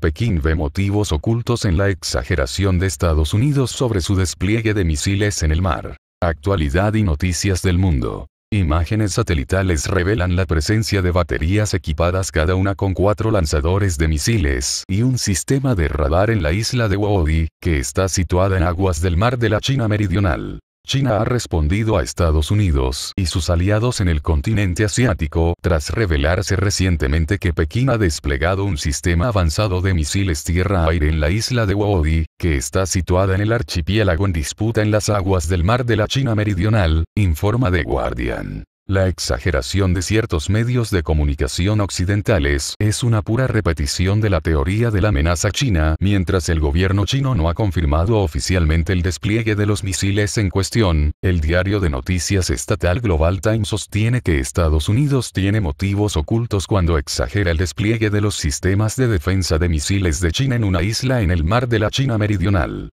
Pekín ve motivos ocultos en la exageración de Estados Unidos sobre su despliegue de misiles en el mar. Actualidad y noticias del mundo. Imágenes satelitales revelan la presencia de baterías equipadas cada una con cuatro lanzadores de misiles y un sistema de radar en la isla de Wodi, que está situada en aguas del mar de la China Meridional. China ha respondido a Estados Unidos y sus aliados en el continente asiático, tras revelarse recientemente que Pekín ha desplegado un sistema avanzado de misiles tierra-aire en la isla de Wodi, que está situada en el archipiélago en disputa en las aguas del mar de la China Meridional, informa The Guardian. La exageración de ciertos medios de comunicación occidentales es una pura repetición de la teoría de la amenaza china, mientras el gobierno chino no ha confirmado oficialmente el despliegue de los misiles en cuestión. El diario de noticias estatal Global Times sostiene que Estados Unidos tiene motivos ocultos cuando exagera el despliegue de los sistemas de defensa de misiles de China en una isla en el mar de la China Meridional.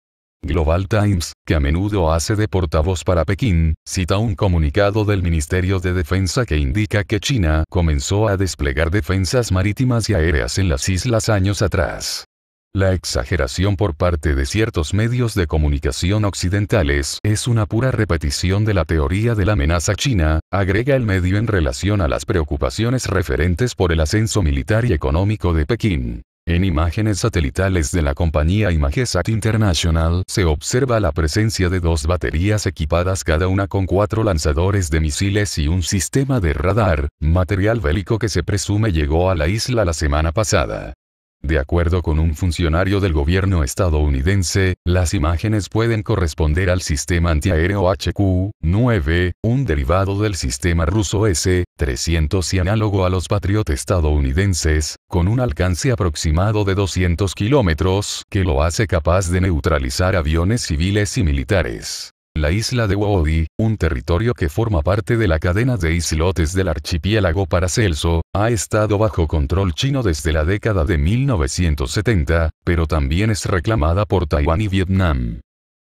Global Times, que a menudo hace de portavoz para Pekín, cita un comunicado del Ministerio de Defensa que indica que China comenzó a desplegar defensas marítimas y aéreas en las islas años atrás. La exageración por parte de ciertos medios de comunicación occidentales es una pura repetición de la teoría de la amenaza china, agrega el medio en relación a las preocupaciones referentes por el ascenso militar y económico de Pekín. En imágenes satelitales de la compañía Imagesat International se observa la presencia de dos baterías equipadas cada una con cuatro lanzadores de misiles y un sistema de radar, material bélico que se presume llegó a la isla la semana pasada. De acuerdo con un funcionario del gobierno estadounidense, las imágenes pueden corresponder al sistema antiaéreo HQ-9, un derivado del sistema ruso S-300 y análogo a los Patriot estadounidenses, con un alcance aproximado de 200 kilómetros, que lo hace capaz de neutralizar aviones civiles y militares. La isla de Woody, un territorio que forma parte de la cadena de islotes del archipiélago Paracelso, ha estado bajo control chino desde la década de 1970, pero también es reclamada por Taiwán y Vietnam.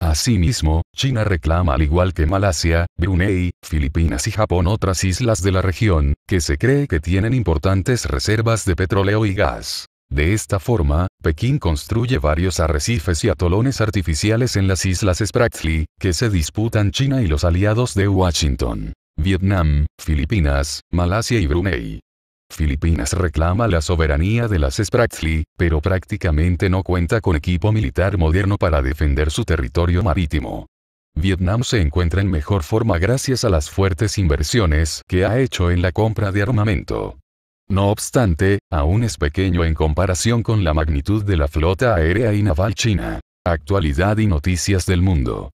Asimismo, China reclama al igual que Malasia, Brunei, Filipinas y Japón otras islas de la región, que se cree que tienen importantes reservas de petróleo y gas. De esta forma, Pekín construye varios arrecifes y atolones artificiales en las islas Spratly, que se disputan China y los aliados de Washington. Vietnam, Filipinas, Malasia y Brunei. Filipinas reclama la soberanía de las Spratly, pero prácticamente no cuenta con equipo militar moderno para defender su territorio marítimo. Vietnam se encuentra en mejor forma gracias a las fuertes inversiones que ha hecho en la compra de armamento. No obstante, aún es pequeño en comparación con la magnitud de la flota aérea y naval china. Actualidad y noticias del mundo.